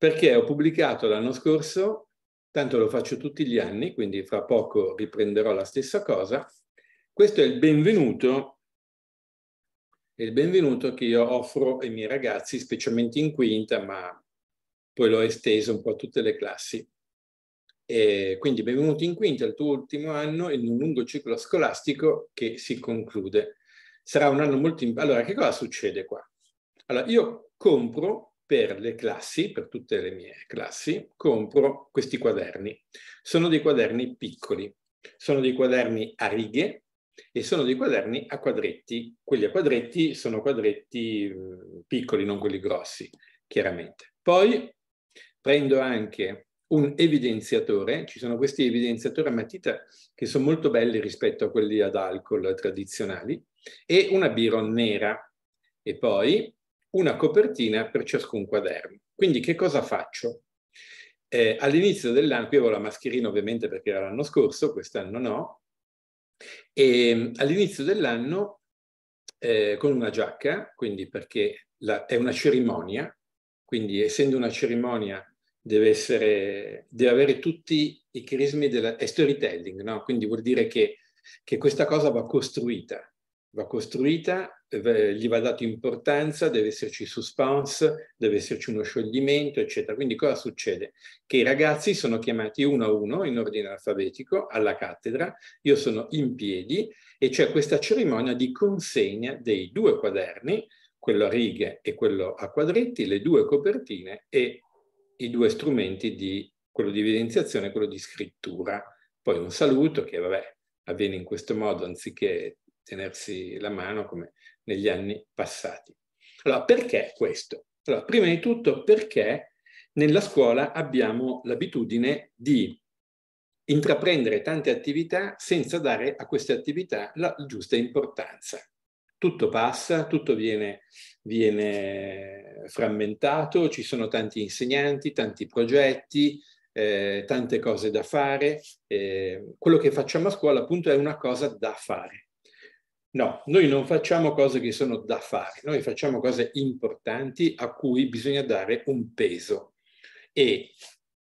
perché ho pubblicato l'anno scorso, tanto lo faccio tutti gli anni, quindi fra poco riprenderò la stessa cosa, questo è il benvenuto il benvenuto che io offro ai miei ragazzi, specialmente in quinta, ma poi l'ho esteso un po' a tutte le classi. E quindi benvenuti in quinta, il tuo ultimo anno in un lungo ciclo scolastico che si conclude. Sarà un anno molto... Allora, che cosa succede qua? Allora, io compro per le classi, per tutte le mie classi, compro questi quaderni. Sono dei quaderni piccoli, sono dei quaderni a righe e sono dei quaderni a quadretti. Quelli a quadretti sono quadretti piccoli, non quelli grossi, chiaramente. Poi prendo anche un evidenziatore, ci sono questi evidenziatori a matita che sono molto belli rispetto a quelli ad alcol tradizionali, e una biro nera. E poi una copertina per ciascun quaderno. Quindi che cosa faccio? Eh, all'inizio dell'anno, qui avevo la mascherina ovviamente perché era l'anno scorso, quest'anno no, e mm, all'inizio dell'anno eh, con una giacca, quindi perché la, è una cerimonia, quindi essendo una cerimonia deve, essere, deve avere tutti i crismi della, è storytelling, no? quindi vuol dire che, che questa cosa va costruita, va costruita, gli va data importanza, deve esserci suspense, deve esserci uno scioglimento, eccetera. Quindi cosa succede? Che i ragazzi sono chiamati uno a uno in ordine alfabetico alla cattedra, io sono in piedi e c'è questa cerimonia di consegna dei due quaderni, quello a righe e quello a quadretti, le due copertine e i due strumenti di quello di evidenziazione e quello di scrittura. Poi un saluto che vabbè avviene in questo modo anziché tenersi la mano come negli anni passati. Allora, perché questo? Allora, prima di tutto perché nella scuola abbiamo l'abitudine di intraprendere tante attività senza dare a queste attività la giusta importanza. Tutto passa, tutto viene, viene frammentato, ci sono tanti insegnanti, tanti progetti, eh, tante cose da fare. Eh, quello che facciamo a scuola appunto è una cosa da fare. No, noi non facciamo cose che sono da fare, noi facciamo cose importanti a cui bisogna dare un peso e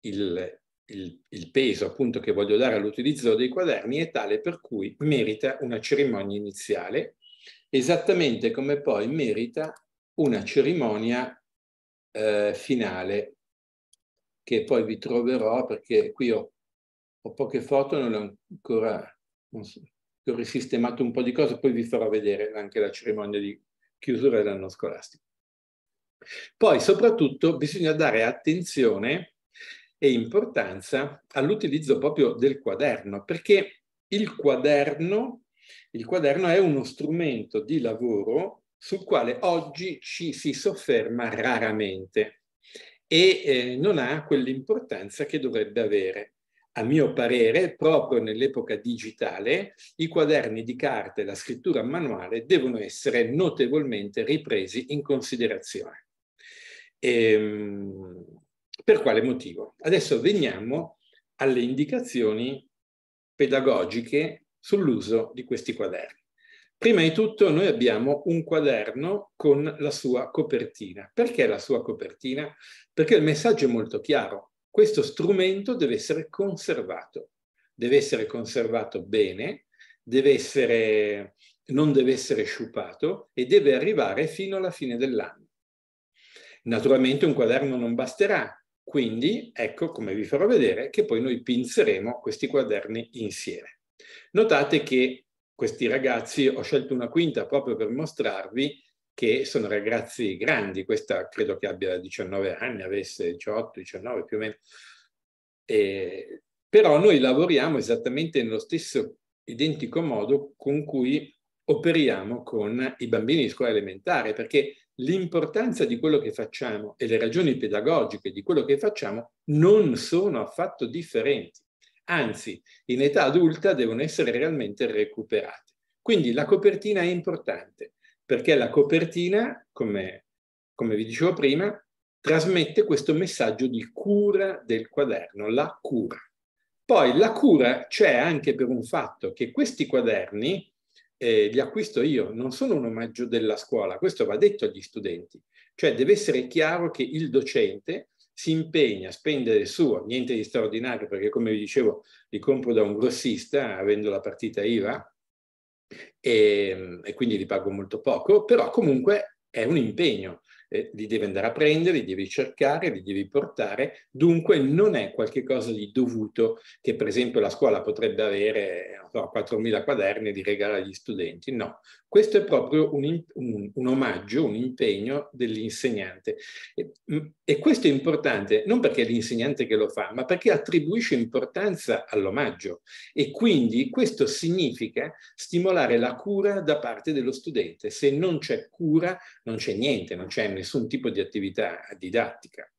il, il, il peso appunto che voglio dare all'utilizzo dei quaderni è tale per cui merita una cerimonia iniziale, esattamente come poi merita una cerimonia eh, finale che poi vi troverò perché qui ho, ho poche foto, non le ho ancora, non so, ho risistemato un po' di cose, poi vi farò vedere anche la cerimonia di chiusura dell'anno scolastico. Poi soprattutto bisogna dare attenzione e importanza all'utilizzo proprio del quaderno, perché il quaderno, il quaderno è uno strumento di lavoro sul quale oggi ci si sofferma raramente e eh, non ha quell'importanza che dovrebbe avere a mio parere, proprio nell'epoca digitale, i quaderni di carta e la scrittura manuale devono essere notevolmente ripresi in considerazione. Ehm, per quale motivo? Adesso veniamo alle indicazioni pedagogiche sull'uso di questi quaderni. Prima di tutto noi abbiamo un quaderno con la sua copertina. Perché la sua copertina? Perché il messaggio è molto chiaro questo strumento deve essere conservato, deve essere conservato bene, deve essere, non deve essere sciupato e deve arrivare fino alla fine dell'anno. Naturalmente un quaderno non basterà, quindi ecco come vi farò vedere che poi noi pinzeremo questi quaderni insieme. Notate che questi ragazzi ho scelto una quinta proprio per mostrarvi che sono ragazzi grandi, questa credo che abbia 19 anni, avesse 18, 19 più o meno, eh, però noi lavoriamo esattamente nello stesso identico modo con cui operiamo con i bambini di scuola elementare, perché l'importanza di quello che facciamo e le ragioni pedagogiche di quello che facciamo non sono affatto differenti, anzi in età adulta devono essere realmente recuperate. Quindi la copertina è importante, perché la copertina, come, come vi dicevo prima, trasmette questo messaggio di cura del quaderno, la cura. Poi la cura c'è anche per un fatto che questi quaderni, eh, li acquisto io, non sono un omaggio della scuola, questo va detto agli studenti. Cioè deve essere chiaro che il docente si impegna a spendere il suo, niente di straordinario perché come vi dicevo li compro da un grossista avendo la partita IVA e, ehm, e quindi li pago molto poco, però comunque è un impegno, eh, li devi andare a prendere, li devi cercare, li devi portare, dunque non è qualcosa di dovuto che per esempio la scuola potrebbe avere no, 4.000 quaderni di regalare agli studenti, no. Questo è proprio un, un, un omaggio, un impegno dell'insegnante. E, mm, e questo è importante non perché è l'insegnante che lo fa, ma perché attribuisce importanza all'omaggio. E quindi questo significa stimolare la cura da parte dello studente. Se non c'è cura, non c'è niente, non c'è nessun tipo di attività didattica.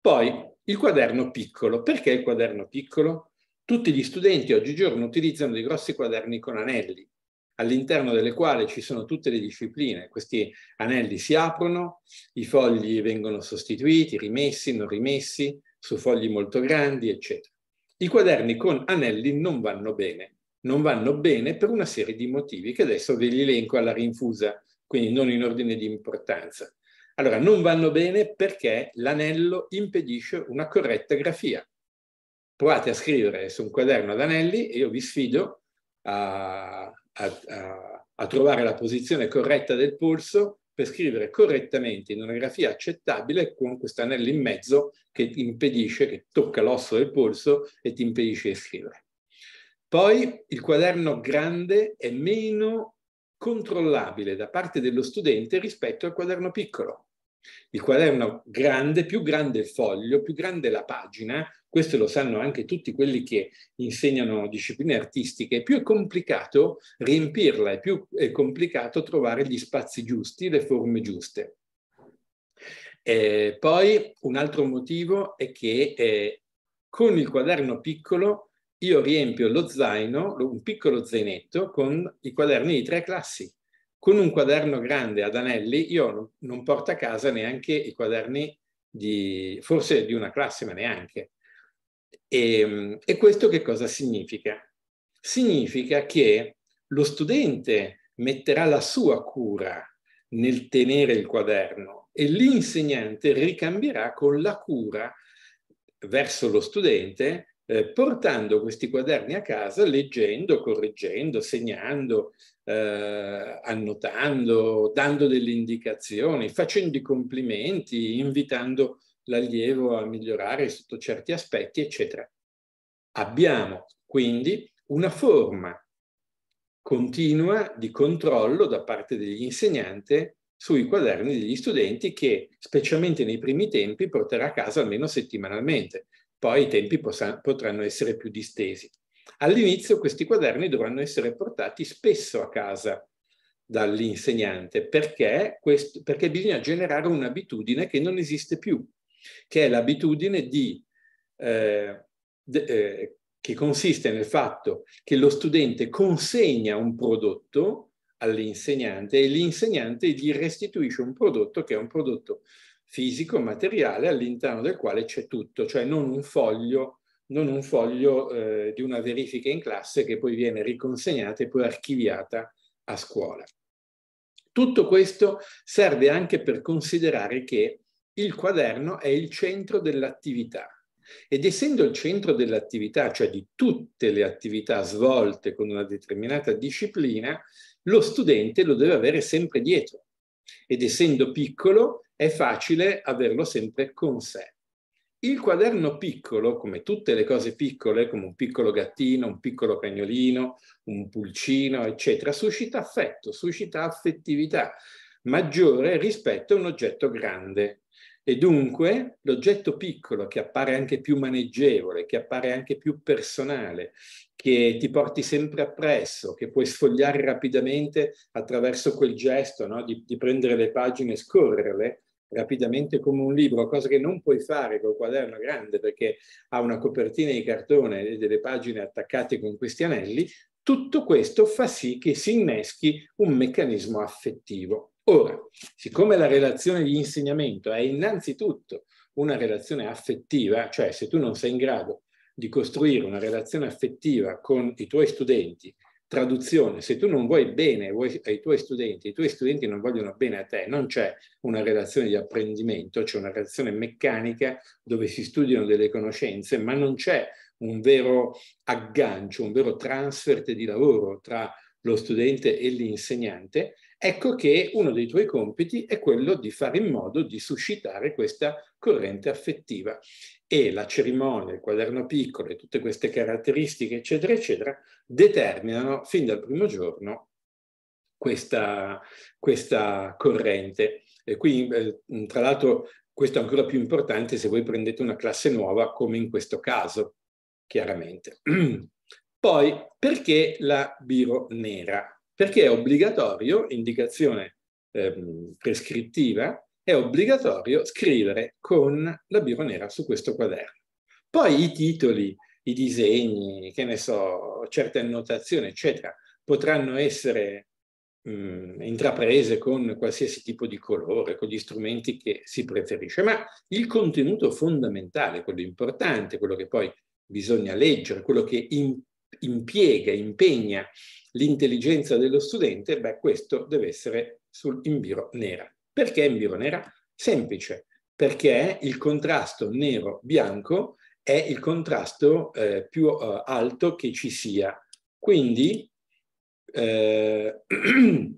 Poi il quaderno piccolo. Perché il quaderno piccolo? Tutti gli studenti oggigiorno utilizzano dei grossi quaderni con anelli, all'interno delle quali ci sono tutte le discipline. Questi anelli si aprono, i fogli vengono sostituiti, rimessi, non rimessi, su fogli molto grandi, eccetera. I quaderni con anelli non vanno bene. Non vanno bene per una serie di motivi che adesso ve li elenco alla rinfusa, quindi non in ordine di importanza. Allora, non vanno bene perché l'anello impedisce una corretta grafia provate a scrivere su un quaderno ad anelli e io vi sfido a, a, a, a trovare la posizione corretta del polso per scrivere correttamente in una grafia accettabile con questo anello in mezzo che ti impedisce, che tocca l'osso del polso e ti impedisce di scrivere. Poi il quaderno grande è meno controllabile da parte dello studente rispetto al quaderno piccolo il quaderno grande, più grande il foglio, più grande la pagina, questo lo sanno anche tutti quelli che insegnano discipline artistiche, più è complicato riempirla, è più è complicato trovare gli spazi giusti, le forme giuste. Eh, poi un altro motivo è che eh, con il quaderno piccolo io riempio lo zaino, un piccolo zainetto, con i quaderni di tre classi con un quaderno grande ad anelli io non porto a casa neanche i quaderni di, forse di una classe, ma neanche. E, ehm, e questo che cosa significa? Significa che lo studente metterà la sua cura nel tenere il quaderno e l'insegnante ricambierà con la cura verso lo studente eh, portando questi quaderni a casa, leggendo, correggendo, segnando, eh, annotando, dando delle indicazioni, facendo i complimenti, invitando l'allievo a migliorare sotto certi aspetti, eccetera. Abbiamo quindi una forma continua di controllo da parte dell'insegnante sui quaderni degli studenti che, specialmente nei primi tempi, porterà a casa almeno settimanalmente. Poi i tempi potranno essere più distesi. All'inizio questi quaderni dovranno essere portati spesso a casa dall'insegnante perché, questo, perché bisogna generare un'abitudine che non esiste più, che è l'abitudine di, eh, de, eh, che consiste nel fatto che lo studente consegna un prodotto all'insegnante e l'insegnante gli restituisce un prodotto che è un prodotto fisico, materiale, all'interno del quale c'è tutto, cioè non un foglio, non un foglio eh, di una verifica in classe che poi viene riconsegnata e poi archiviata a scuola. Tutto questo serve anche per considerare che il quaderno è il centro dell'attività ed essendo il centro dell'attività, cioè di tutte le attività svolte con una determinata disciplina, lo studente lo deve avere sempre dietro ed essendo piccolo è facile averlo sempre con sé. Il quaderno piccolo, come tutte le cose piccole, come un piccolo gattino, un piccolo cagnolino, un pulcino, eccetera, suscita affetto, suscita affettività maggiore rispetto a un oggetto grande. E dunque l'oggetto piccolo che appare anche più maneggevole, che appare anche più personale, che ti porti sempre appresso, che puoi sfogliare rapidamente attraverso quel gesto no? di, di, prendere le pagine e scorrerle rapidamente come un libro, cosa che non puoi fare col quaderno grande perché ha una copertina di cartone e delle pagine attaccate con questi anelli, tutto questo fa sì che si inneschi un meccanismo affettivo. Ora, siccome la relazione di insegnamento è innanzitutto una relazione affettiva, cioè se tu non sei in grado di costruire una relazione affettiva con i tuoi studenti, traduzione, se tu non vuoi bene ai tuoi studenti, i tuoi studenti non vogliono bene a te, non c'è una relazione di apprendimento, c'è una relazione meccanica dove si studiano delle conoscenze, ma non c'è un vero aggancio, un vero transfert di lavoro tra lo studente e l'insegnante, ecco che uno dei tuoi compiti è quello di fare in modo di suscitare questa corrente affettiva. E la cerimonia, il quaderno piccolo e tutte queste caratteristiche, eccetera, eccetera, determinano fin dal primo giorno questa, questa corrente. E qui, eh, tra l'altro, questo è ancora più importante se voi prendete una classe nuova, come in questo caso, chiaramente. Poi, perché la biro nera? Perché è obbligatorio, indicazione ehm, prescrittiva, è obbligatorio scrivere con la biro nera su questo quaderno. Poi i titoli, i disegni, che ne so, certe annotazioni, eccetera, potranno essere mh, intraprese con qualsiasi tipo di colore, con gli strumenti che si preferisce, ma il contenuto fondamentale, quello importante, quello che poi bisogna leggere, quello che in, impiega, impegna l'intelligenza dello studente, beh, questo deve essere sul, in biro nera. Perché in biro nera? Semplice, perché il contrasto nero-bianco è il contrasto eh, più eh, alto che ci sia. Quindi, eh,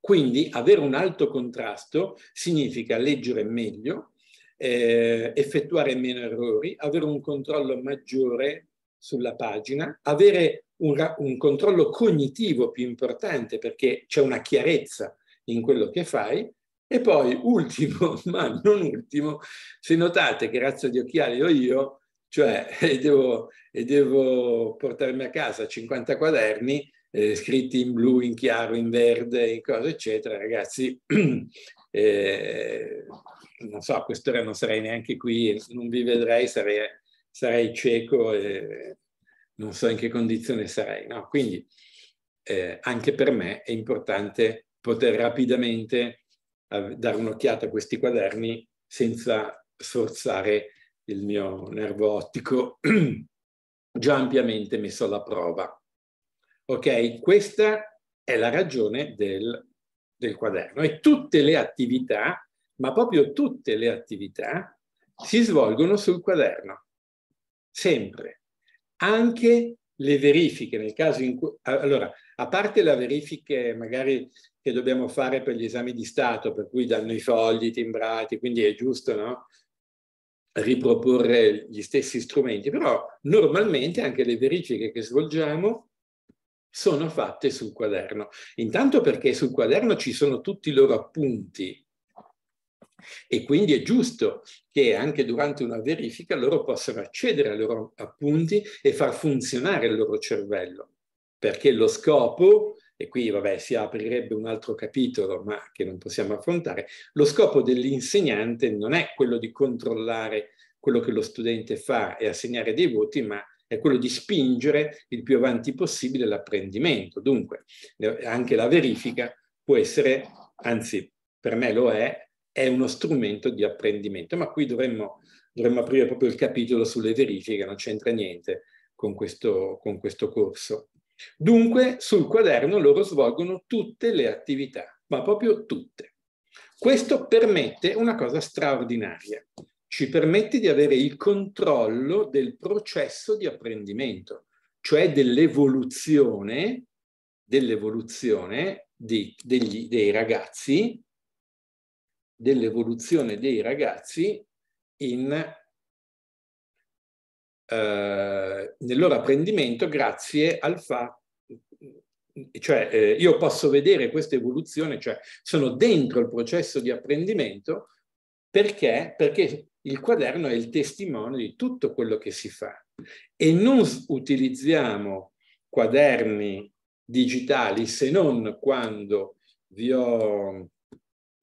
quindi avere un alto contrasto significa leggere meglio, eh, effettuare meno errori, avere un controllo maggiore sulla pagina, avere un, un controllo cognitivo più importante perché c'è una chiarezza in quello che fai e poi, ultimo, ma non ultimo, se notate che razza di occhiali ho io, cioè e devo, e devo portarmi a casa 50 quaderni eh, scritti in blu, in chiaro, in verde, in cosa eccetera, ragazzi, eh, non so, a quest'ora non sarei neanche qui, non vi vedrei, sarei sarei cieco e non so in che condizione sarei. No? Quindi eh, anche per me è importante poter rapidamente dare un'occhiata a questi quaderni senza sforzare il mio nervo ottico già ampiamente messo alla prova. Ok, questa è la ragione del, del quaderno e tutte le attività, ma proprio tutte le attività, si svolgono sul quaderno sempre, anche le verifiche nel caso in cui... Allora, a parte le verifiche magari che dobbiamo fare per gli esami di Stato, per cui danno i fogli timbrati, quindi è giusto no? riproporre gli stessi strumenti, però normalmente anche le verifiche che svolgiamo sono fatte sul quaderno. Intanto perché sul quaderno ci sono tutti i loro appunti, e quindi è giusto che anche durante una verifica loro possano accedere ai loro appunti e far funzionare il loro cervello, perché lo scopo, e qui vabbè si aprirebbe un altro capitolo ma che non possiamo affrontare, lo scopo dell'insegnante non è quello di controllare quello che lo studente fa e assegnare dei voti, ma è quello di spingere il più avanti possibile l'apprendimento. Dunque eh, anche la verifica può essere, anzi per me lo è, è uno strumento di apprendimento, ma qui dovremmo, dovremmo aprire proprio il capitolo sulle verifiche, non c'entra niente con questo, con questo corso. Dunque sul quaderno loro svolgono tutte le attività, ma proprio tutte. Questo permette una cosa straordinaria, ci permette di avere il controllo del processo di apprendimento, cioè dell'evoluzione, dell'evoluzione di, dei ragazzi dell'evoluzione dei ragazzi in, eh, nel loro apprendimento grazie al fatto cioè eh, io posso vedere questa evoluzione, cioè sono dentro il processo di apprendimento perché, perché il quaderno è il testimone di tutto quello che si fa e non utilizziamo quaderni digitali se non quando vi ho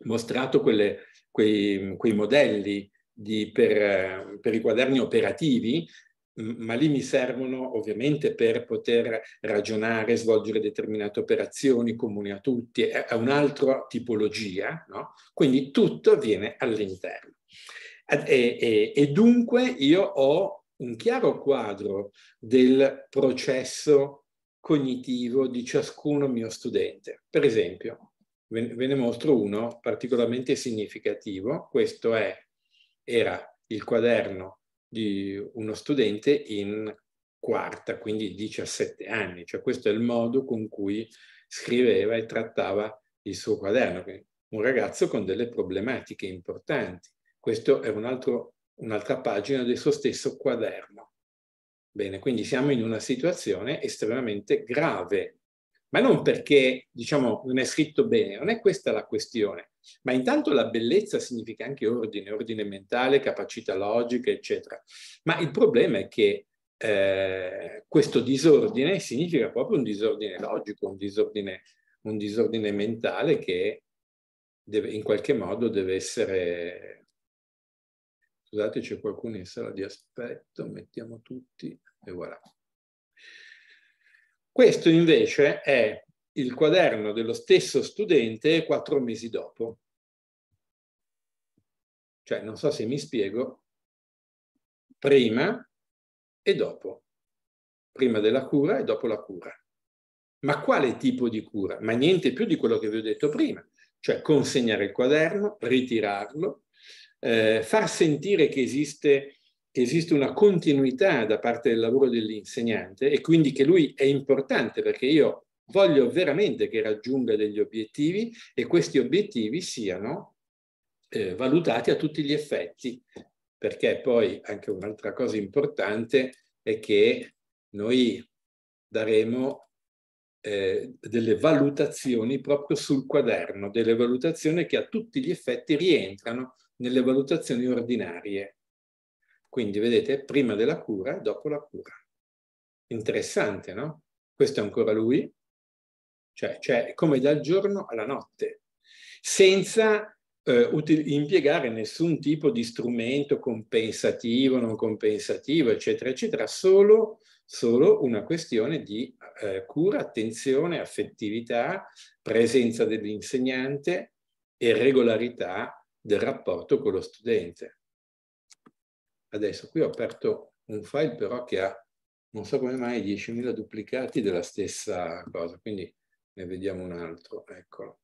mostrato quelle, quei, quei, modelli di, per, per i quaderni operativi ma lì mi servono ovviamente per poter ragionare, svolgere determinate operazioni comuni a tutti, è un'altra tipologia, no? quindi tutto avviene all'interno. E, e, e, dunque io ho un chiaro quadro del processo cognitivo di ciascuno mio studente. Per esempio, ve ne mostro uno particolarmente significativo. Questo è, era il quaderno di uno studente in quarta, quindi 17 anni. Cioè questo è il modo con cui scriveva e trattava il suo quaderno. un ragazzo con delle problematiche importanti. Questo è un'altra pagina del suo stesso quaderno. Bene, quindi siamo in una situazione estremamente grave ma non perché, diciamo, non è scritto bene, non è questa la questione. Ma intanto la bellezza significa anche ordine, ordine mentale, capacità logica, eccetera. Ma il problema è che eh, questo disordine significa proprio un disordine logico, un disordine, un disordine mentale che deve, in qualche modo deve essere... Scusate, c'è qualcuno in sala di aspetto, mettiamo tutti e voilà. Questo invece è il quaderno dello stesso studente quattro mesi dopo. Cioè, non so se mi spiego, prima e dopo. Prima della cura e dopo la cura. Ma quale tipo di cura? Ma niente più di quello che vi ho detto prima, cioè consegnare il quaderno, ritirarlo, eh, far sentire che esiste che esiste una continuità da parte del lavoro dell'insegnante e quindi che lui è importante perché io voglio veramente che raggiunga degli obiettivi e questi obiettivi siano eh, valutati a tutti gli effetti, perché poi anche un'altra cosa importante è che noi daremo eh, delle valutazioni proprio sul quaderno, delle valutazioni che a tutti gli effetti rientrano nelle valutazioni ordinarie quindi vedete, prima della cura, dopo la cura. Interessante, no? Questo è ancora lui, cioè, cioè come dal giorno alla notte, senza eh, impiegare nessun tipo di strumento compensativo, non compensativo, eccetera, eccetera, solo, solo una questione di eh, cura, attenzione, affettività, presenza dell'insegnante e regolarità del rapporto con lo studente. Adesso qui ho aperto un file però che ha, non so come mai, 10.000 duplicati della stessa cosa, quindi ne vediamo un altro, eccolo.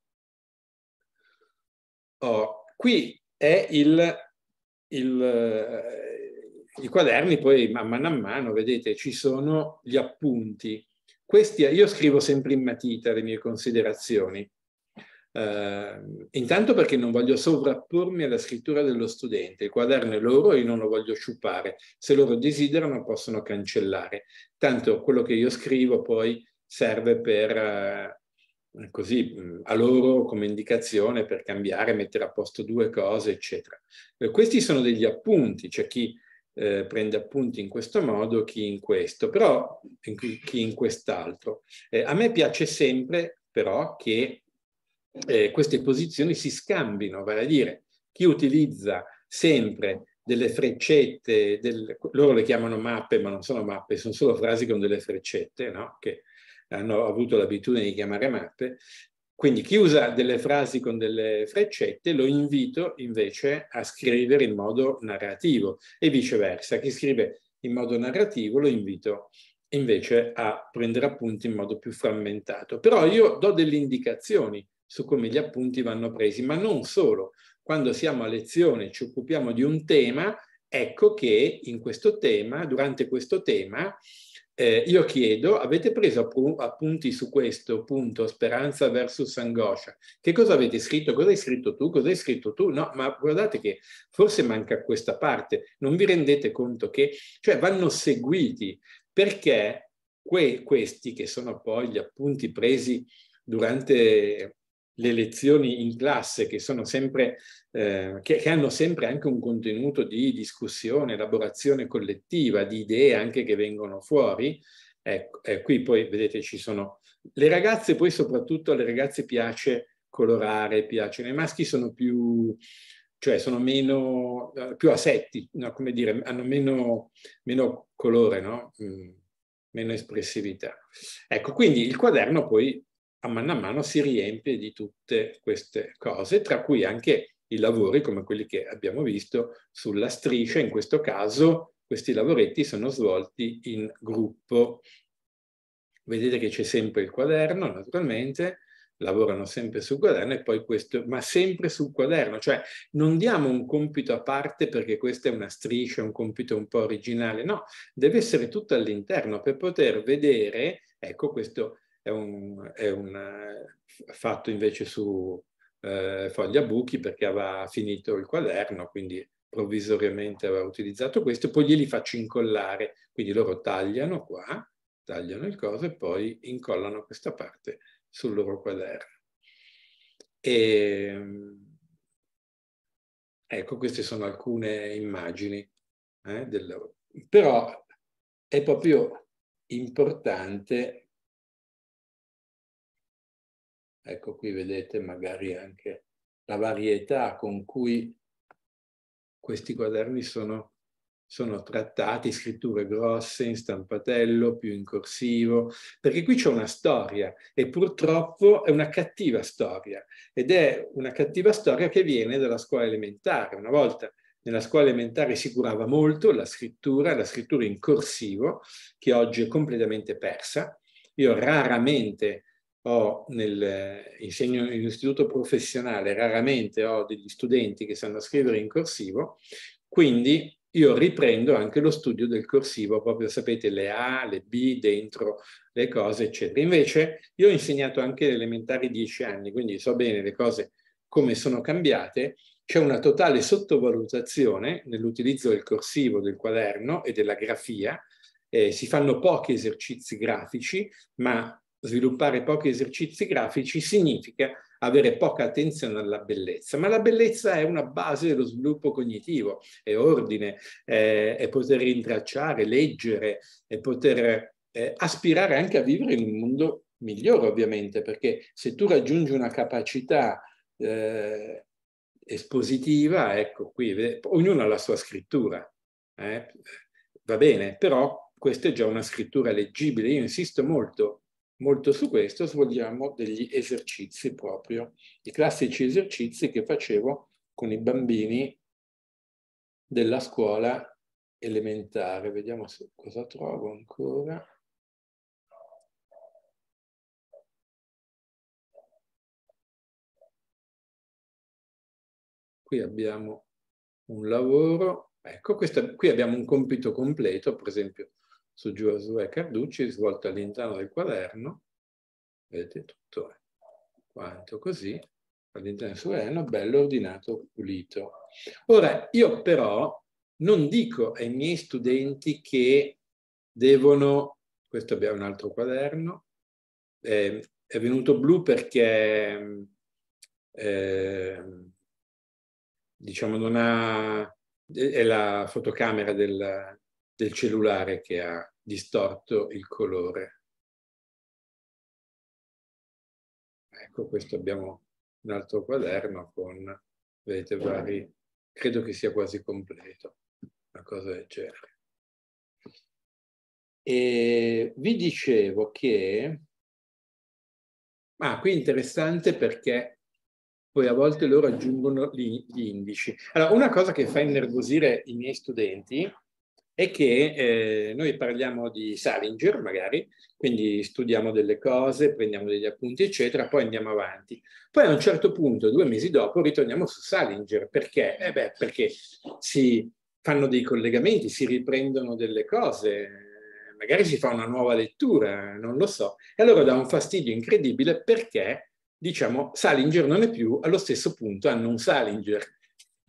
Oh, qui è il, il, eh, i quaderni, poi man mano a mano, vedete, ci sono gli appunti. Questi, io scrivo sempre in matita le mie considerazioni, Uh, intanto perché non voglio sovrappormi alla scrittura dello studente, il quaderno è loro e io non lo voglio sciupare, se loro desiderano possono cancellare, tanto quello che io scrivo poi serve per, uh, così, a loro come indicazione per cambiare, mettere a posto due cose, eccetera. Uh, questi sono degli appunti, c'è cioè chi eh, prende appunti in questo modo, chi in questo, però in, chi in quest'altro. Eh, a me piace sempre però che eh, queste posizioni si scambino, vale a dire chi utilizza sempre delle freccette, del, loro le chiamano mappe, ma non sono mappe, sono solo frasi con delle freccette, no? che hanno avuto l'abitudine di chiamare mappe. Quindi chi usa delle frasi con delle freccette lo invito invece a scrivere in modo narrativo e viceversa. Chi scrive in modo narrativo lo invito invece a prendere appunti in modo più frammentato. Però io do delle indicazioni su come gli appunti vanno presi, ma non solo. Quando siamo a lezione e ci occupiamo di un tema, ecco che in questo tema, durante questo tema, eh, io chiedo, avete preso appunti su questo punto, speranza versus angoscia? Che cosa avete scritto? Cosa hai scritto tu? Cosa hai scritto tu? No, ma guardate che forse manca questa parte. Non vi rendete conto che, cioè, vanno seguiti perché que- questi, che sono poi gli appunti presi durante le lezioni in classe che, sono sempre, eh, che, che, hanno sempre anche un contenuto di discussione, elaborazione collettiva, di idee anche che vengono fuori. Ecco, eh, qui poi vedete ci sono le ragazze, poi soprattutto alle ragazze piace colorare, piacciono. I maschi sono più, cioè sono meno, eh, più asetti, no? come dire, hanno meno, meno colore, no? mm, meno espressività. Ecco, quindi il quaderno poi a mano a mano si riempie di tutte queste cose, tra cui anche i lavori come quelli che abbiamo visto sulla striscia, in questo caso questi lavoretti sono svolti in gruppo. Vedete che c'è sempre il quaderno, naturalmente, lavorano sempre sul quaderno e poi questo, ma sempre sul quaderno, cioè non diamo un compito a parte perché questa è una striscia, un compito un po' originale, no, deve essere tutto all'interno per poter vedere, ecco questo è un, è un eh, fatto invece su eh, foglia buchi perché aveva finito il quaderno, quindi provvisoriamente aveva utilizzato questo, poi glieli faccio incollare, quindi loro tagliano qua, tagliano il coso e poi incollano questa parte sul loro quaderno. E, ehm, ecco, queste sono alcune immagini eh, del Però è proprio importante Ecco qui vedete magari anche la varietà con cui questi quaderni sono, sono trattati, scritture grosse, in stampatello, più in corsivo, perché qui c'è una storia e purtroppo è una cattiva storia ed è una cattiva storia che viene dalla scuola elementare. Una volta nella scuola elementare si curava molto la scrittura, la scrittura in corsivo, che oggi è completamente persa. Io raramente ho nel, eh, insegno in un istituto professionale, raramente ho degli studenti che sanno scrivere in corsivo, quindi io riprendo anche lo studio del corsivo, proprio sapete le A, le B dentro le cose, eccetera. Invece io ho insegnato anche le elementari dieci anni, quindi so bene le cose come sono cambiate, c'è una totale sottovalutazione nell'utilizzo del corsivo, del quaderno e della grafia, eh, si fanno pochi esercizi grafici, ma sviluppare pochi esercizi grafici significa avere poca attenzione alla bellezza, ma la bellezza è una base dello sviluppo cognitivo, è ordine, è, è poter rintracciare, leggere, è poter eh, aspirare anche a vivere in un mondo migliore ovviamente, perché se tu raggiungi una capacità eh, espositiva, ecco qui, ognuno ha la sua scrittura, eh? va bene, però questa è già una scrittura leggibile, io insisto molto molto su questo svolgiamo degli esercizi proprio, i classici esercizi che facevo con i bambini della scuola elementare. Vediamo se, cosa trovo ancora. Qui abbiamo un lavoro, ecco, questo, qui abbiamo un compito completo, per esempio su Giosuè Carducci risvolto all'interno del quaderno, vedete tutto è quanto così, all'interno del quaderno, bello ordinato, pulito. Ora, io però non dico ai miei studenti che devono, questo abbiamo un altro quaderno, eh, è venuto blu perché eh, diciamo non ha, è la fotocamera del, del cellulare che ha distorto il colore. Ecco, questo abbiamo un altro quaderno con, vedete, vari, credo che sia quasi completo, una cosa del genere. E vi dicevo che, ah, qui è interessante perché poi a volte loro aggiungono gli, gli indici. Allora, una cosa che fa innervosire i miei studenti è che eh, noi parliamo di Salinger, magari, quindi studiamo delle cose, prendiamo degli appunti, eccetera, poi andiamo avanti. Poi a un certo punto, due mesi dopo, ritorniamo su Salinger. Perché? Eh beh, perché si fanno dei collegamenti, si riprendono delle cose, magari si fa una nuova lettura, non lo so. E allora dà un fastidio incredibile perché, diciamo, Salinger non è più allo stesso punto hanno un Salinger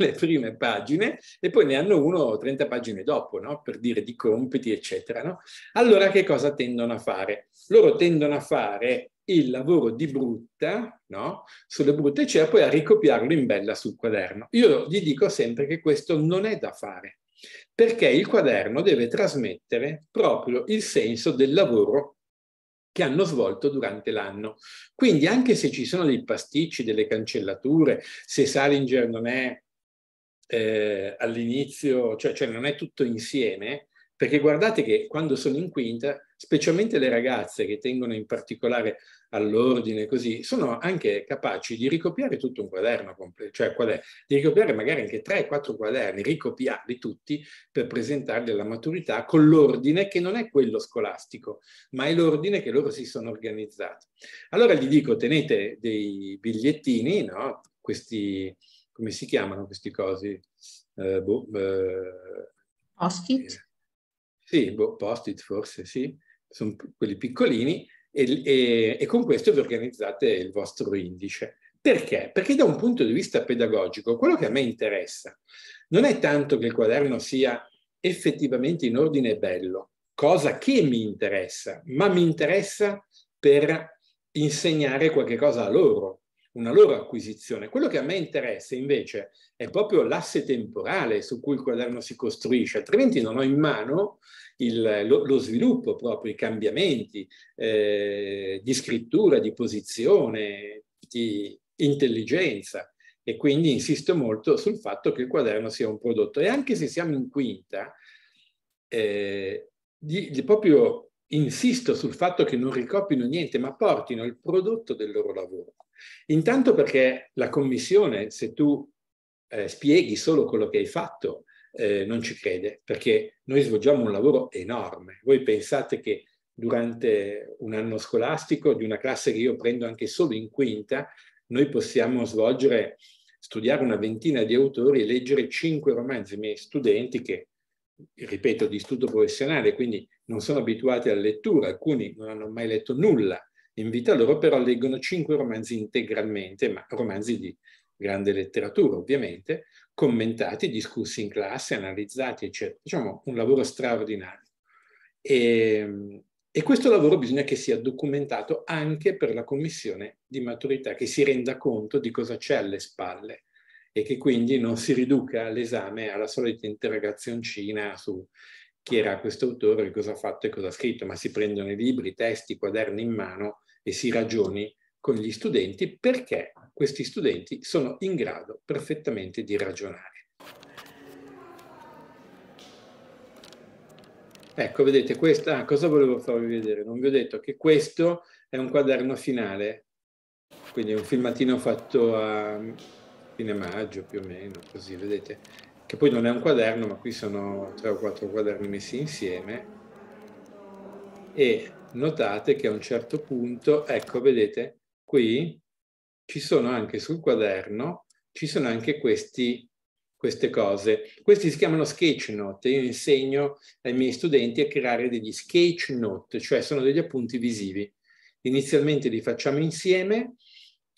le prime pagine e poi ne hanno uno 30 pagine dopo, no? per dire di compiti, eccetera. No? Allora che cosa tendono a fare? Loro tendono a fare il lavoro di brutta, no? sulle brutte cioè poi a ricopiarlo in bella sul quaderno. Io gli dico sempre che questo non è da fare, perché il quaderno deve trasmettere proprio il senso del lavoro che hanno svolto durante l'anno. Quindi anche se ci sono dei pasticci, delle cancellature, se Salinger non è eh, all'inizio, cioè, cioè, non è tutto insieme, perché guardate che quando sono in quinta, specialmente le ragazze che tengono in particolare all'ordine così, sono anche capaci di ricopiare tutto un quaderno, cioè qual è? di ricopiare magari anche 3 quattro quaderni, ricopiarli tutti per presentarli alla maturità con l'ordine che non è quello scolastico, ma è l'ordine che loro si sono organizzati. Allora gli dico, tenete dei bigliettini, no? questi come si chiamano questi cosi? Eh, boh, eh, post-it? Eh, sì, boh, post-it forse, sì. Sono quelli piccolini e, e, e con questo vi organizzate il vostro indice. Perché? Perché da un punto di vista pedagogico quello che a me interessa non è tanto che il quaderno sia effettivamente in ordine bello, cosa che mi interessa, ma mi interessa per insegnare qualche cosa a loro, una loro acquisizione. Quello che a me interessa invece è proprio l'asse temporale su cui il quaderno si costruisce, altrimenti non ho in mano il, lo, lo, sviluppo proprio, i cambiamenti eh, di scrittura, di posizione, di intelligenza. E quindi insisto molto sul fatto che il quaderno sia un prodotto. E anche se siamo in quinta, eh, di, di proprio insisto sul fatto che non ricoprino niente, ma portino il prodotto del loro lavoro. Intanto perché la commissione, se tu eh, spieghi solo quello che hai fatto, eh, non ci crede, perché noi svolgiamo un lavoro enorme. Voi pensate che durante un anno scolastico, di una classe che io prendo anche solo in quinta, noi possiamo svolgere, studiare una ventina di autori e leggere cinque romanzi. I miei studenti che, ripeto, di studio professionale, quindi non sono abituati alla lettura, alcuni non hanno mai letto nulla in vita loro, però leggono cinque romanzi integralmente, ma romanzi di grande letteratura ovviamente, commentati, discussi in classe, analizzati, eccetera. Diciamo un lavoro straordinario. E, ehm, e questo lavoro bisogna che sia documentato anche per la commissione di maturità, che si renda conto di cosa c'è alle spalle e che quindi non si riduca l'esame alla solita interrogazioncina su chi era questo autore, cosa ha fatto e cosa ha scritto, ma si prendono i libri, i testi, i quaderni in mano e si ragioni con gli studenti perché questi studenti sono in grado perfettamente di ragionare. Ecco, vedete, questa, ah, cosa volevo farvi vedere? Non vi ho detto che questo è un quaderno finale, quindi un filmatino fatto a fine maggio più o meno, così, vedete? che poi non è un quaderno, ma qui sono tre o quattro quaderni messi insieme. E notate che a un certo punto, ecco, vedete, qui ci sono anche sul quaderno, ci sono anche questi queste cose. Questi si chiamano sketch note. Io insegno ai miei studenti a creare degli sketch note, cioè sono degli appunti visivi. Inizialmente li facciamo insieme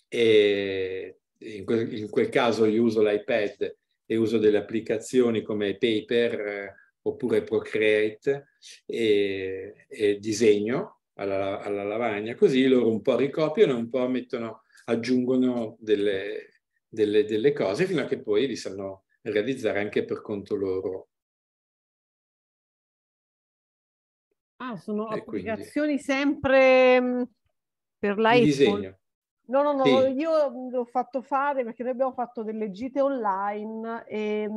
e in quel, in quel caso io uso l'iPad e uso delle applicazioni come Paper eh, oppure Procreate e, e disegno alla, alla, lavagna, così loro un po' ricopiano, un po' mettono, aggiungono delle, delle, delle cose fino a che poi li sanno realizzare anche per conto loro. Ah, sono e applicazioni quindi... sempre mm, per l'iPhone. No, no, no, sì. io l'ho fatto fare perché noi abbiamo fatto delle gite online e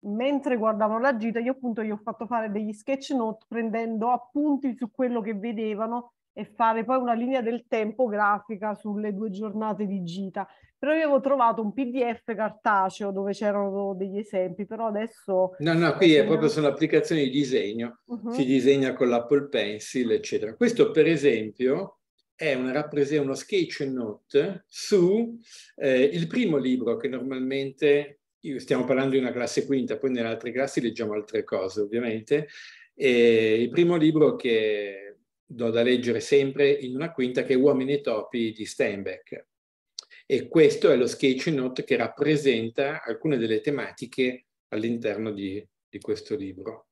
mentre guardavano la gita io appunto gli ho fatto fare degli sketch note prendendo appunti su quello che vedevano e fare poi una linea del tempo grafica sulle due giornate di gita. Però io avevo trovato un PDF cartaceo dove c'erano degli esempi, però adesso... No, no, qui è proprio sull'applicazione di disegno, uh-huh. si disegna con l'Apple Pencil, eccetera. Questo per esempio è una rappresentazione, uno sketch note su eh, il primo libro che normalmente, stiamo parlando di una classe quinta, poi nelle altre classi leggiamo altre cose ovviamente, e il primo libro che do da leggere sempre in una quinta che è Uomini e Topi di Steinbeck. E questo è lo sketch note che rappresenta alcune delle tematiche all'interno di, di questo libro.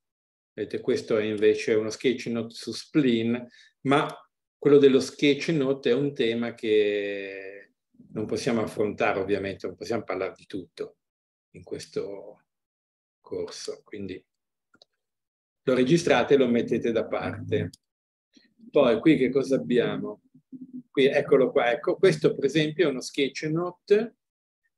Vedete, questo è invece uno sketch note su spleen, ma quello dello sketch note è un tema che non possiamo affrontare ovviamente, non possiamo parlare di tutto in questo corso, quindi lo registrate e lo mettete da parte. Poi qui che cosa abbiamo? Qui, eccolo qua, ecco, questo per esempio è uno sketch note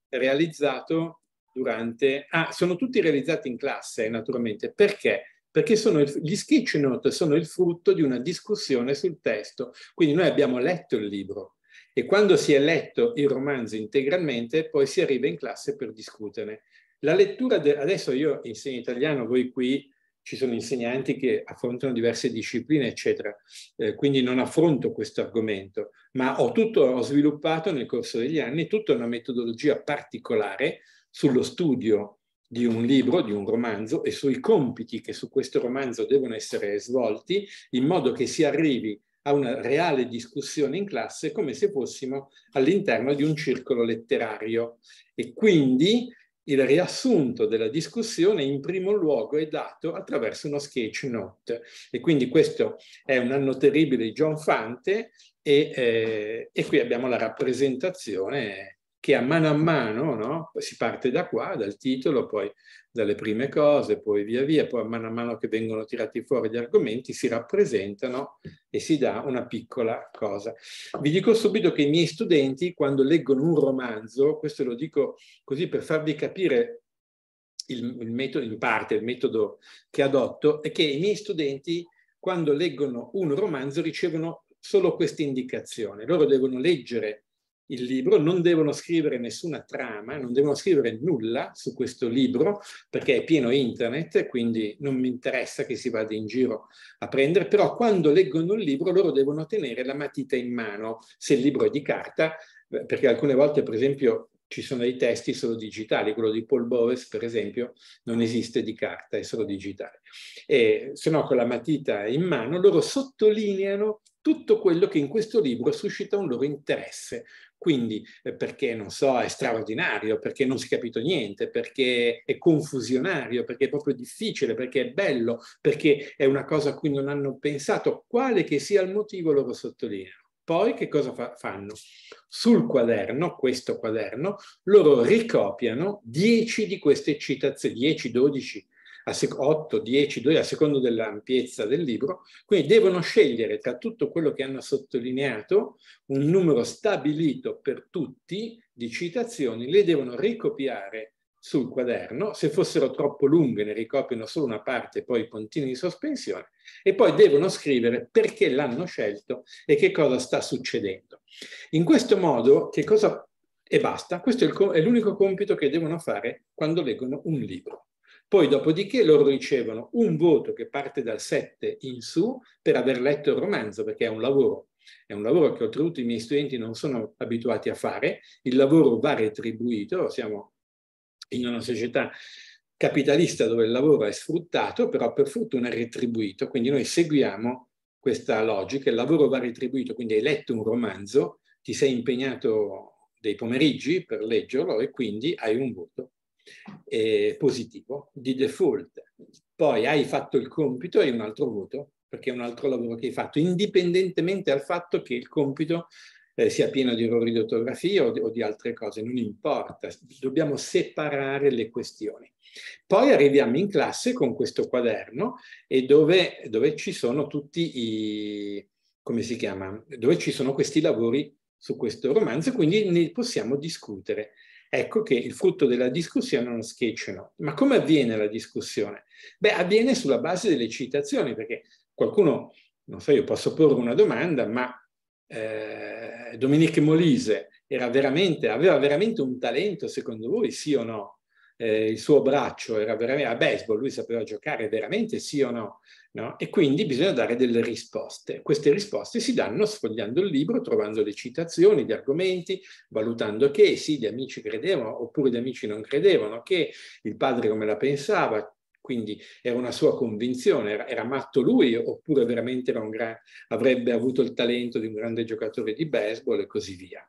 realizzato durante... Ah, sono tutti realizzati in classe naturalmente, perché? perché il, gli sketch note sono il frutto di una discussione sul testo. Quindi noi abbiamo letto il libro e quando si è letto il romanzo integralmente poi si arriva in classe per discuterne. La lettura, de, adesso io insegno italiano, voi qui ci sono insegnanti che affrontano diverse discipline, eccetera, eh, quindi non affronto questo argomento, ma ho, tutto, ho sviluppato nel corso degli anni tutta una metodologia particolare sullo studio di un libro, di un romanzo e sui compiti che su questo romanzo devono essere svolti in modo che si arrivi a una reale discussione in classe come se fossimo all'interno di un circolo letterario. E quindi il riassunto della discussione in primo luogo è dato attraverso uno sketch note. E quindi questo è un anno terribile di John Fante e, eh, e qui abbiamo la rappresentazione che a mano a mano, no? si parte da qua, dal titolo, poi dalle prime cose, poi via via, poi a mano a mano che vengono tirati fuori gli argomenti si rappresentano e si dà una piccola cosa. Vi dico subito che i miei studenti quando leggono un romanzo, questo lo dico così per farvi capire il, il metodo, in parte il metodo che adotto, è che i miei studenti quando leggono un romanzo ricevono solo questa indicazione. Loro devono leggere il libro, non devono scrivere nessuna trama, non devono scrivere nulla su questo libro perché è pieno internet, quindi non mi interessa che si vada in giro a prendere, però quando leggono il libro loro devono tenere la matita in mano, se il libro è di carta, eh, perché alcune volte per esempio ci sono dei testi solo digitali, quello di Paul Boves per esempio non esiste di carta, è solo digitale. E, se no con la matita in mano loro sottolineano tutto quello che in questo libro suscita un loro interesse, quindi eh, perché, non so, è straordinario, perché non si è capito niente, perché è confusionario, perché è proprio difficile, perché è bello, perché è una cosa a cui non hanno pensato, quale che sia il motivo loro sottolineano. Poi che cosa fa- fanno? Sul quaderno, questo quaderno, loro ricopiano 10 di queste citazioni, 10-12 sec- 8, 10, 2, a seconda dell'ampiezza del libro, quindi devono scegliere tra tutto quello che hanno sottolineato un numero stabilito per tutti di citazioni, le devono ricopiare sul quaderno, se fossero troppo lunghe ne ricopiano solo una parte, poi i puntini di sospensione, e poi devono scrivere perché l'hanno scelto e che cosa sta succedendo. In questo modo, che cosa... E basta, questo è, il, è l'unico compito che devono fare quando leggono un libro. Poi dopodiché loro ricevono un voto che parte dal 7 in su per aver letto il romanzo, perché è un lavoro. È un lavoro che oltretutto i miei studenti non sono abituati a fare, il lavoro va retribuito, siamo in una società capitalista dove il lavoro è sfruttato, però per fortuna è retribuito, quindi noi seguiamo questa logica, il lavoro va retribuito, quindi hai letto un romanzo, ti sei impegnato dei pomeriggi per leggerlo e quindi hai un voto eh, positivo di default. Poi hai fatto il compito e un altro voto, perché è un altro lavoro che hai fatto, indipendentemente dal fatto che il compito eh, sia pieno di errori di ortografia o di, o di altre cose, non importa, dobbiamo separare le questioni. Poi arriviamo in classe con questo quaderno e dove, dove, ci sono tutti i, come si chiama, dove ci sono questi lavori su questo romanzo, quindi ne possiamo discutere. Ecco che il frutto della discussione è uno sketch note. Ma come avviene la discussione? Beh, avviene sulla base delle citazioni, perché qualcuno, non so, io posso porre una domanda, ma eh, Dominique Molise veramente, aveva veramente un talento, secondo voi, sì o no? eh, il suo braccio era veramente a baseball, lui sapeva giocare veramente sì o no, no? E quindi bisogna dare delle risposte. Queste risposte si danno sfogliando il libro, trovando le citazioni, gli argomenti, valutando che sì, gli amici credevano oppure gli amici non credevano, che il padre come la pensava, quindi era una sua convinzione, era, era matto lui oppure veramente gran, avrebbe avuto il talento di un grande giocatore di baseball e così via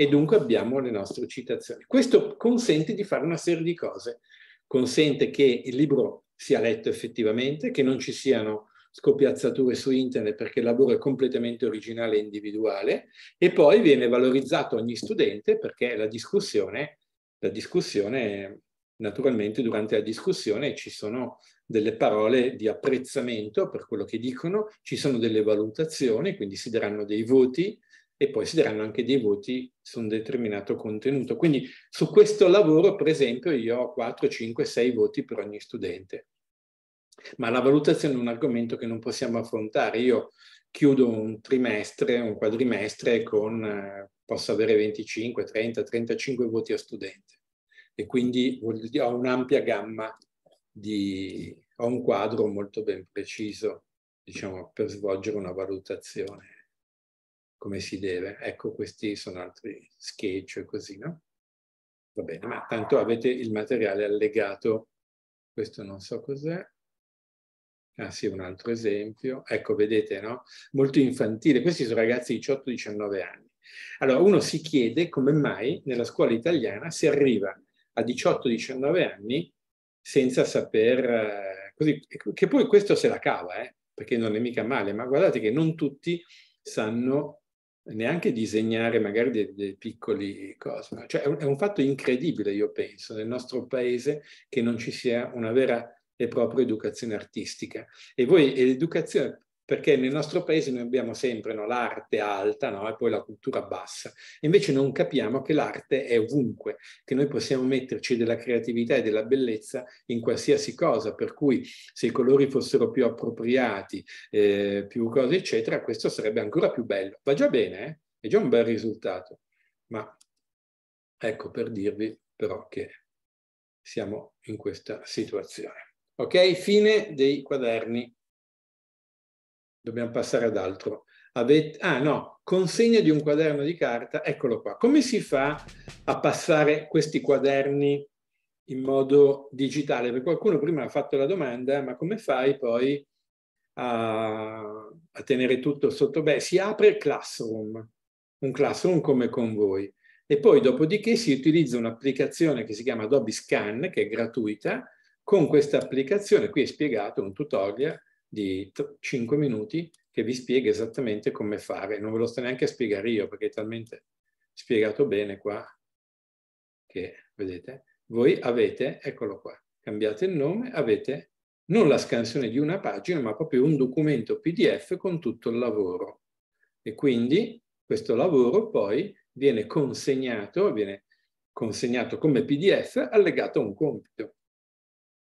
e dunque abbiamo le nostre citazioni. Questo consente di fare una serie di cose. Consente che il libro sia letto effettivamente, che non ci siano scopiazzature su internet perché il lavoro è completamente originale e individuale e poi viene valorizzato ogni studente perché la discussione, la discussione naturalmente durante la discussione ci sono delle parole di apprezzamento per quello che dicono, ci sono delle valutazioni, quindi si daranno dei voti, e poi si daranno anche dei voti su un determinato contenuto. Quindi su questo lavoro, per esempio, io ho 4, 5, 6 voti per ogni studente. Ma la valutazione è un argomento che non possiamo affrontare. Io chiudo un trimestre, un quadrimestre con, eh, posso avere 25, 30, 35 voti a studente. E quindi ho un'ampia gamma di, ho un quadro molto ben preciso, diciamo, per svolgere una valutazione come si deve. Ecco, questi sono altri sketch e così, no? Va bene, ma tanto avete il materiale allegato. Questo non so cos'è. Ah sì, un altro esempio. Ecco, vedete, no? Molto infantile. Questi sono ragazzi di 18-19 anni. Allora, uno si chiede come mai nella scuola italiana si arriva a 18-19 anni senza saper... Eh, così, che poi questo se la cava, eh? perché non è mica male, ma guardate che non tutti sanno neanche disegnare magari dei, dei piccoli cose. Cioè, è un, è un fatto incredibile, io penso, nel nostro paese che non ci sia una vera e propria educazione artistica. E voi l'educazione perché nel nostro paese noi abbiamo sempre no, l'arte alta no, e poi la cultura bassa. Invece non capiamo che l'arte è ovunque, che noi possiamo metterci della creatività e della bellezza in qualsiasi cosa, per cui se i colori fossero più appropriati, eh, più cose eccetera, questo sarebbe ancora più bello. Va già bene, eh? è già un bel risultato, ma ecco per dirvi però che siamo in questa situazione. Ok, fine dei quaderni dobbiamo passare ad altro. Avete, ah no, consegna di un quaderno di carta, eccolo qua. Come si fa a passare questi quaderni in modo digitale? Perché qualcuno prima ha fatto la domanda, ma come fai poi a, a tenere tutto sotto? Beh, si apre il Classroom, un Classroom come con voi. E poi dopodiché si utilizza un'applicazione che si chiama Adobe Scan, che è gratuita. Con questa applicazione, qui è spiegato un tutorial, di 5 minuti che vi spiega esattamente come fare. Non ve lo sto neanche a spiegare io perché è talmente spiegato bene qua che, vedete, voi avete, eccolo qua, cambiate il nome, avete non la scansione di una pagina, ma proprio un documento PDF con tutto il lavoro. E quindi questo lavoro poi viene consegnato, viene consegnato come PDF allegato a un compito.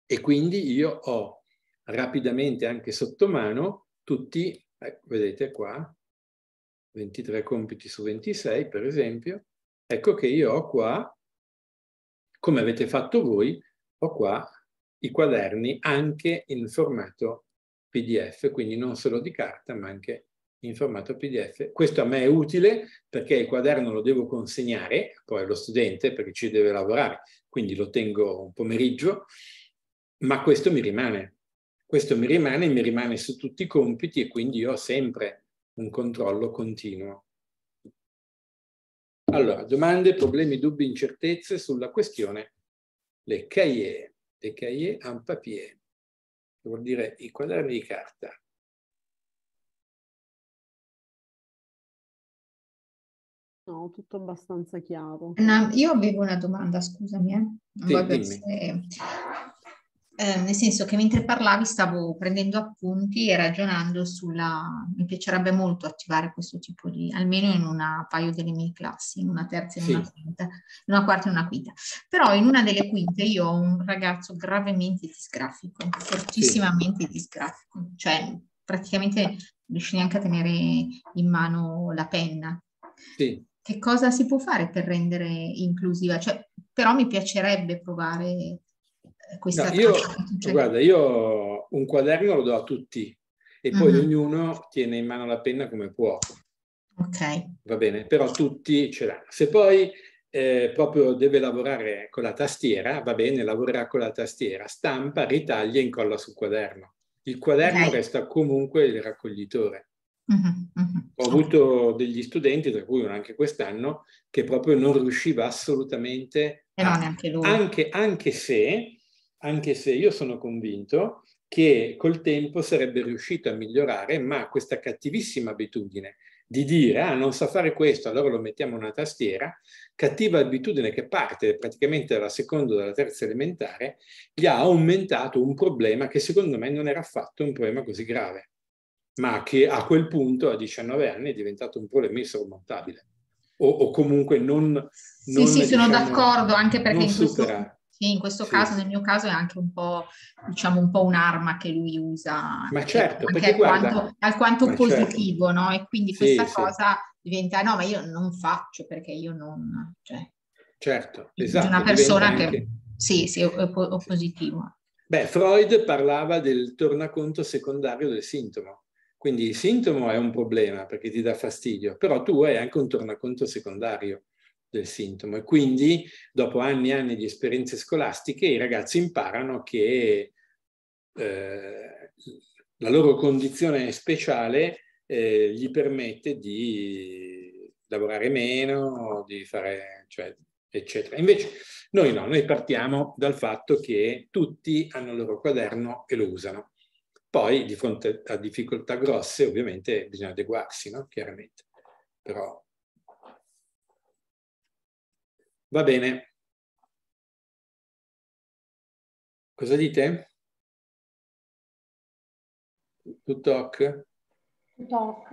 E quindi io ho rapidamente anche sotto mano tutti, ecco, vedete qua, 23 compiti su 26 per esempio, ecco che io ho qua, come avete fatto voi, ho qua i quaderni anche in formato PDF, quindi non solo di carta ma anche in formato PDF. Questo a me è utile perché il quaderno lo devo consegnare poi allo studente perché ci deve lavorare, quindi lo tengo un pomeriggio, ma questo mi rimane. Questo mi rimane, mi rimane su tutti i compiti e quindi io ho sempre un controllo continuo. Allora, domande, problemi, dubbi, incertezze sulla questione le cahiers, le cahiers en papier, che vuol dire i quaderni di carta. No, tutto abbastanza chiaro. No, io avevo una domanda, scusami, eh. non sì, voglio essere... Ehm, nel senso che mentre parlavi stavo prendendo appunti e ragionando sulla... mi piacerebbe molto attivare questo tipo di, almeno in una paio delle mie classi, in una terza e sì. una quinta, in una quarta e una quinta. Però in una delle quinte io ho un ragazzo gravemente disgrafico, fortissimamente sì. disgrafico, cioè praticamente non riesce neanche a tenere in mano la penna. Sì. Che cosa si può fare per rendere inclusiva? Cioè, però mi piacerebbe provare questa no, io, Guarda, io un quaderno lo do a tutti e poi uh-huh. ognuno tiene in mano la penna come può. Ok. Va bene, però tutti ce l'hanno. Se poi eh, proprio deve lavorare con la tastiera, va bene, lavorerà con la tastiera, stampa, ritaglia e incolla sul quaderno. Il quaderno okay. resta comunque il raccoglitore. Uh-huh, Ho avuto degli studenti, tra cui uno anche quest'anno, che proprio non riusciva assolutamente, a, no, anche, anche, anche se anche se io sono convinto che col tempo sarebbe riuscito a migliorare, ma questa cattivissima abitudine di dire ah non sa fare questo, allora lo mettiamo una tastiera, cattiva abitudine che parte praticamente dalla seconda o dalla terza elementare, gli ha aumentato un problema che secondo me non era affatto un problema così grave, ma che a quel punto a 19 anni è diventato un problema insormontabile. O, o comunque non... non sì, sì, diciamo, sono d'accordo, anche perché in questo, sì, in questo sì. caso, nel mio caso, è anche un po', diciamo, un po un'arma che lui usa. Ma certo, perché alquanto, guarda, alquanto positivo, certo. no? E quindi questa sì, cosa diventa, no, ma io non faccio perché io non... Cioè, certo, esatto. Una persona anche... Sì, sì, è, po- positivo. Beh, Freud parlava del tornaconto secondario del sintomo. Quindi il sintomo è un problema perché ti dà fastidio, però tu hai anche un tornaconto secondario del sintomo e quindi dopo anni e anni di esperienze scolastiche i ragazzi imparano che eh, la loro condizione speciale eh, gli permette di lavorare meno, di fare, cioè, eccetera. Invece noi no, noi partiamo dal fatto che tutti hanno il loro quaderno e lo usano. Poi di fronte a difficoltà grosse ovviamente bisogna adeguarsi, no? chiaramente. Però Va bene. Cosa dite? Tutto ok? Tutto ok.